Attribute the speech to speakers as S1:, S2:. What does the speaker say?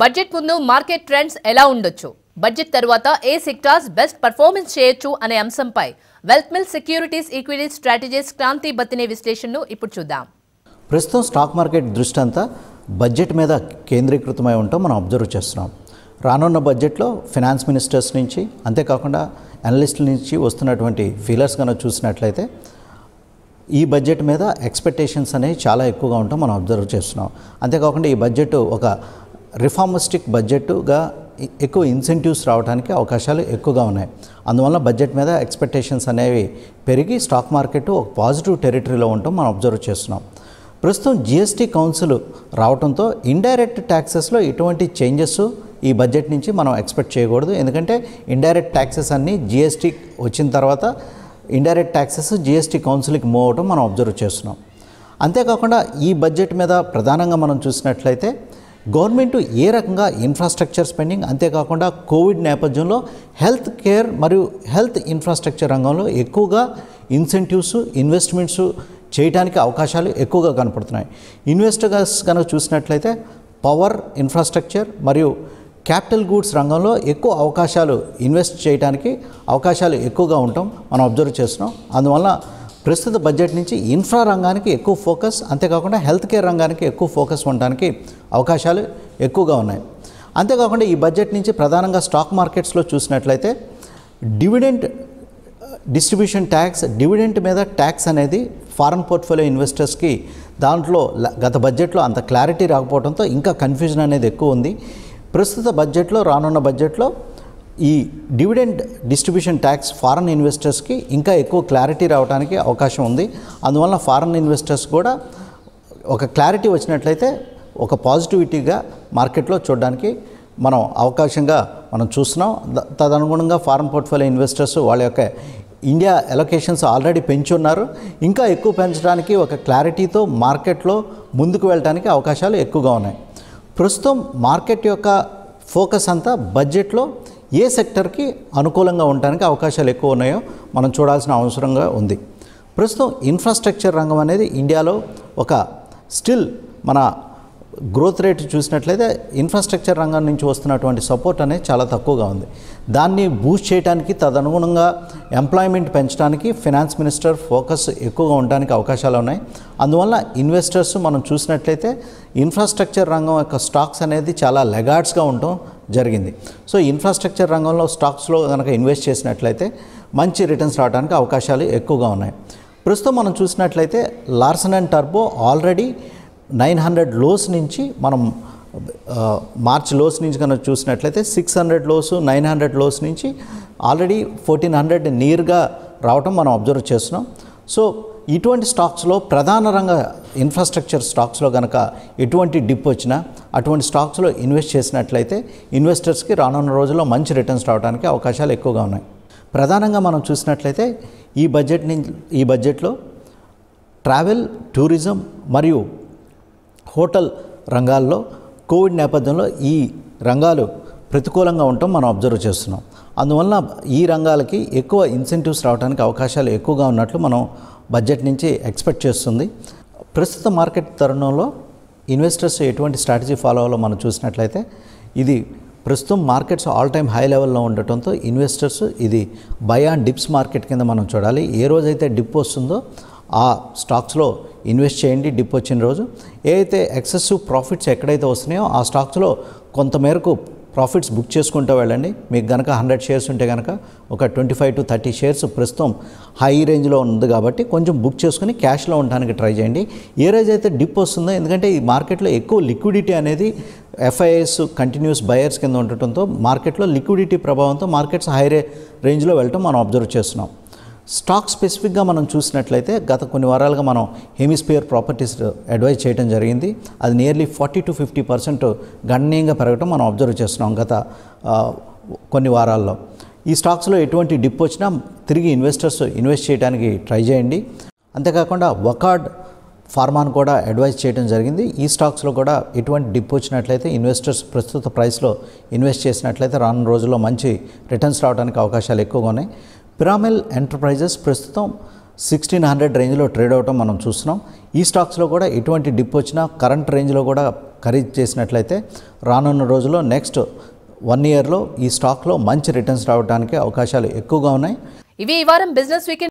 S1: budget ముందు market trends ఎలా ఉండొచ్చు బడ్జెట్ తర్వాత ఏ సెక్టార్స్ బెస్ట్ పర్ఫార్మెన్స్ చేయొచ్చు అనే అంశంపై Wealth Mill Securities equity strategies Kranti Bathini విశ్లేషణను ఇప్పుడు చూద్దాం ప్రస్తుతం స్టాక్ మార్కెట్ దృష్టి అంతా బడ్జెట్ మీద కేంద్రీకృతమై ఉంటాం మనం అబ్జర్వ్ చేస్తున్నాం రానున్న బడ్జెట్లో ఫినాన్స్ మినిస్టర్స్ నుంచి అంతేకాకుండా అనలిస్టుల నుంచి వస్తున్నటువంటి ఫీలర్స్ కనుక చూసినట్లయితే ఈ బడ్జెట్ మీద ఎక్స్పెక్టేషన్స్ అనేవి చాలా ఎక్కువగా ఉంటాం మనం అబ్జర్వ్ చేస్తున్నాం అంతేకాకుండా ఈ బడ్జెట్ ఒక రిఫార్మిస్టిక్ బడ్జెట్గా ఎక్కువ ఇన్సెంటివ్స్ రావడానికి అవకాశాలు ఎక్కువగా ఉన్నాయి అందువల్ల బడ్జెట్ మీద ఎక్స్పెక్టేషన్స్ అనేవి పెరిగి స్టాక్ మార్కెట్ ఒక పాజిటివ్ టెరిటరీలో ఉండటం మనం అబ్జర్వ్ చేస్తున్నాం ప్రస్తుతం జిఎస్టీ కౌన్సిల్ రావడంతో ఇండైరెక్ట్ ట్యాక్సెస్లో ఇటువంటి చేంజెస్ ఈ బడ్జెట్ నుంచి మనం ఎక్స్పెక్ట్ చేయకూడదు ఎందుకంటే ఇండైరెక్ట్ ట్యాక్సెస్ అన్నీ జిఎస్టీ వచ్చిన తర్వాత ఇండైరెక్ట్ ట్యాక్సెస్ జిఎస్టీ కౌన్సిల్కి మూవ్ అవడం మనం అబ్జర్వ్ చేస్తున్నాం అంతేకాకుండా ఈ బడ్జెట్ మీద ప్రధానంగా మనం చూసినట్లయితే గవర్నమెంట్ ఏ రకంగా ఇన్ఫ్రాస్ట్రక్చర్ స్పెండింగ్ అంతేకాకుండా కోవిడ్ నేపథ్యంలో హెల్త్ కేర్ మరియు హెల్త్ ఇన్ఫ్రాస్ట్రక్చర్ రంగంలో ఎక్కువగా ఇన్సెంటివ్స్ ఇన్వెస్ట్మెంట్స్ చేయడానికి అవకాశాలు ఎక్కువగా కనపడుతున్నాయి ఇన్వెస్టర్స్ కనుక చూసినట్లయితే పవర్ ఇన్ఫ్రాస్ట్రక్చర్ మరియు క్యాపిటల్ గూడ్స్ రంగంలో ఎక్కువ అవకాశాలు ఇన్వెస్ట్ చేయడానికి అవకాశాలు ఎక్కువగా ఉండటం మనం అబ్జర్వ్ చేస్తున్నాం అందువల్ల ప్రస్తుత బడ్జెట్ నుంచి ఇన్ఫ్రా రంగానికి ఎక్కువ ఫోకస్ అంతేకాకుండా హెల్త్ కేర్ రంగానికి ఎక్కువ ఫోకస్ ఉండడానికి అవకాశాలు ఎక్కువగా ఉన్నాయి అంతేకాకుండా ఈ బడ్జెట్ నుంచి ప్రధానంగా స్టాక్ మార్కెట్స్లో చూసినట్లయితే డివిడెంట్ డిస్ట్రిబ్యూషన్ ట్యాక్స్ డివిడెంట్ మీద ట్యాక్స్ అనేది ఫారెన్ పోర్ట్ఫోలియో ఇన్వెస్టర్స్కి దాంట్లో గత బడ్జెట్లో అంత క్లారిటీ రాకపోవడంతో ఇంకా కన్ఫ్యూజన్ అనేది ఎక్కువ ఉంది ప్రస్తుత బడ్జెట్లో రానున్న బడ్జెట్లో ఈ డివిడెండ్ డిస్ట్రిబ్యూషన్ ట్యాక్స్ ఫారెన్ ఇన్వెస్టర్స్కి ఇంకా ఎక్కువ క్లారిటీ రావడానికి అవకాశం ఉంది అందువల్ల ఫారెన్ ఇన్వెస్టర్స్ కూడా ఒక క్లారిటీ వచ్చినట్లయితే ఒక పాజిటివిటీగా మార్కెట్లో చూడడానికి మనం అవకాశంగా మనం చూస్తున్నాం తదనుగుణంగా ఫారెన్ పోర్ట్ఫోలియో ఇన్వెస్టర్స్ వాళ్ళ యొక్క ఇండియా ఎలొకేషన్స్ ఆల్రెడీ పెంచున్నారు ఇంకా ఎక్కువ పెంచడానికి ఒక క్లారిటీతో మార్కెట్లో ముందుకు వెళ్ళడానికి అవకాశాలు ఎక్కువగా ఉన్నాయి ప్రస్తుతం మార్కెట్ యొక్క ఫోకస్ అంతా బడ్జెట్లో ఏ సెక్టర్కి అనుకూలంగా ఉండడానికి అవకాశాలు ఎక్కువ ఉన్నాయో మనం చూడాల్సిన అవసరంగా ఉంది ప్రస్తుతం ఇన్ఫ్రాస్ట్రక్చర్ రంగం అనేది ఇండియాలో ఒక స్టిల్ మన గ్రోత్ రేట్ చూసినట్లయితే ఇన్ఫ్రాస్ట్రక్చర్ రంగం నుంచి వస్తున్నటువంటి సపోర్ట్ అనేది చాలా తక్కువగా ఉంది దాన్ని బూస్ట్ చేయడానికి తదనుగుణంగా ఎంప్లాయ్మెంట్ పెంచడానికి ఫినాన్స్ మినిస్టర్ ఫోకస్ ఎక్కువగా ఉండడానికి అవకాశాలు ఉన్నాయి అందువల్ల ఇన్వెస్టర్స్ మనం చూసినట్లయితే ఇన్ఫ్రాస్ట్రక్చర్ రంగం యొక్క స్టాక్స్ అనేది చాలా లెగాడ్స్గా ఉండటం జరిగింది సో ఇన్ఫ్రాస్ట్రక్చర్ రంగంలో స్టాక్స్లో కనుక ఇన్వెస్ట్ చేసినట్లయితే మంచి రిటర్న్స్ రావడానికి అవకాశాలు ఎక్కువగా ఉన్నాయి ప్రస్తుతం మనం చూసినట్లయితే లార్సన్ అండ్ టర్బో ఆల్రెడీ నైన్ హండ్రెడ్ లోస్ నుంచి మనం మార్చ్ లోస్ నుంచి కనుక చూసినట్లయితే six hundred lows nine hundred lows నుంచి ఆల్రెడీ ఫోర్టీన్ హండ్రెడ్ నియర్గా రావటం మనం అబ్జర్వ్ చేస్తున్నాం సో ఇటువంటి స్టాక్స్లో ప్రధాన రంగ ఇన్ఫ్రాస్ట్రక్చర్ స్టాక్స్లో కనుక ఎటువంటి డిప్ వచ్చినా అటువంటి స్టాక్స్లో ఇన్వెస్ట్ చేసినట్లయితే ఇన్వెస్టర్స్కి రానున్న రోజుల్లో మంచి రిటర్న్స్ రావడానికి అవకాశాలు ఎక్కువగా ఉన్నాయి ప్రధానంగా మనం చూసినట్లయితే ఈ బడ్జెట్ నుంచి ఈ బడ్జెట్లో ట్రావెల్ టూరిజం మరియు హోటల్ రంగాల్లో కోవిడ్ నేపథ్యంలో ఈ రంగాలు ప్రతికూలంగా ఉండటం మనం అబ్జర్వ్ చేస్తున్నాం అందువల్ల ఈ రంగాలకి ఎక్కువ ఇన్సెంటివ్స్ రావడానికి అవకాశాలు ఎక్కువగా ఉన్నట్లు మనం బడ్జెట్ నుంచి ఎక్స్పెక్ట్ చేస్తుంది ప్రస్తుత మార్కెట్ తరుణంలో ఇన్వెస్టర్స్ ఎటువంటి స్ట్రాటజీ ఫాలో అవ్వాలో మనం చూసినట్లయితే ఇది ప్రస్తుతం మార్కెట్స్ ఆల్ టైమ్ హై లెవెల్లో ఉండటంతో ఇన్వెస్టర్స్ ఇది బై ఆన్ డిప్స్ మార్కెట్ కింద మనం చూడాలి ఏ రోజైతే డిప్ వస్తుందో ఆ స్టాక్స్లో ఇన్వెస్ట్ చేయండి డిప్ వచ్చిన రోజు ఏదైతే ఎక్సెసివ్ ప్రాఫిట్స్ ఎక్కడైతే వస్తున్నాయో ఆ స్టాక్స్లో కొంతమేరకు ప్రాఫిట్స్ బుక్ చేసుకుంటూ వెళ్ళండి మీకు కనుక హండ్రెడ్ షేర్స్ ఉంటే కనుక ఒక twenty five to thirty shares ప్రస్తుతం హై రేంజ్లో ఉంది కాబట్టి కొంచెం బుక్ చేసుకుని క్యాష్లో ఉండడానికి ట్రై చేయండి ఏ రోజు అయితే డిప్ వస్తుందో ఎందుకంటే ఈ మార్కెట్లో ఎక్కువ లిక్విడిటీ అనేది ఎఫ్ఐఎస్ కంటిన్యూస్ బయర్స్ కింద ఉండటంతో మార్కెట్లో లిక్విడిటీ ప్రభావంతో మార్కెట్స్ హై రే రేంజ్లో వెళ్ళటం మనం అబ్జర్వ్ చేస్తున్నాం స్టాక్ స్పెసిఫిక్గా మనం చూసినట్లయితే గత కొన్ని వారాలుగా మనం హెమిస్పియర్ ప్రాపర్టీస్ అడ్వైజ్ చేయడం జరిగింది అది nearly forty to fifty percent గణనీయంగా పెరగడం మనం అబ్జర్వ్ చేస్తున్నాం గత కొన్ని వారాల్లో ఈ స్టాక్స్లో ఎటువంటి డిప్ వచ్చినా తిరిగి ఇన్వెస్టర్స్ ఇన్వెస్ట్ చేయడానికి ట్రై చేయండి అంతేకాకుండా వకార్డ్ ఫార్మాను కూడా అడ్వైజ్ చేయడం జరిగింది ఈ స్టాక్స్లో కూడా ఎటువంటి డిప్ వచ్చినట్లయితే ఇన్వెస్టర్స్ ప్రస్తుత ప్రైస్లో ఇన్వెస్ట్ చేసినట్లయితే రానున్న రోజుల్లో మంచి రిటర్న్స్ రావడానికి అవకాశాలు ఎక్కువగా ఉన్నాయి పిరామిల్ ఎంటర్ప్రైజెస్ ప్రస్తుతం సిక్స్టీన్ హండ్రెడ్ రేంజ్లో ట్రేడ్ అవటం మనం చూస్తున్నాం ఈ స్టాక్స్లో కూడా ఎటువంటి డిప్ వచ్చినా కరెంట్ రేంజ్లో కూడా ఖరీదు చేసినట్లయితే రానున్న రోజుల్లో నెక్స్ట్ వన్ ఇయర్లో ఈ స్టాక్లో మంచి రిటర్న్స్ రావడానికి అవకాశాలు ఎక్కువగా ఉన్నాయి ఇవి ఈ వారం బిజినెస్ వీకెండ్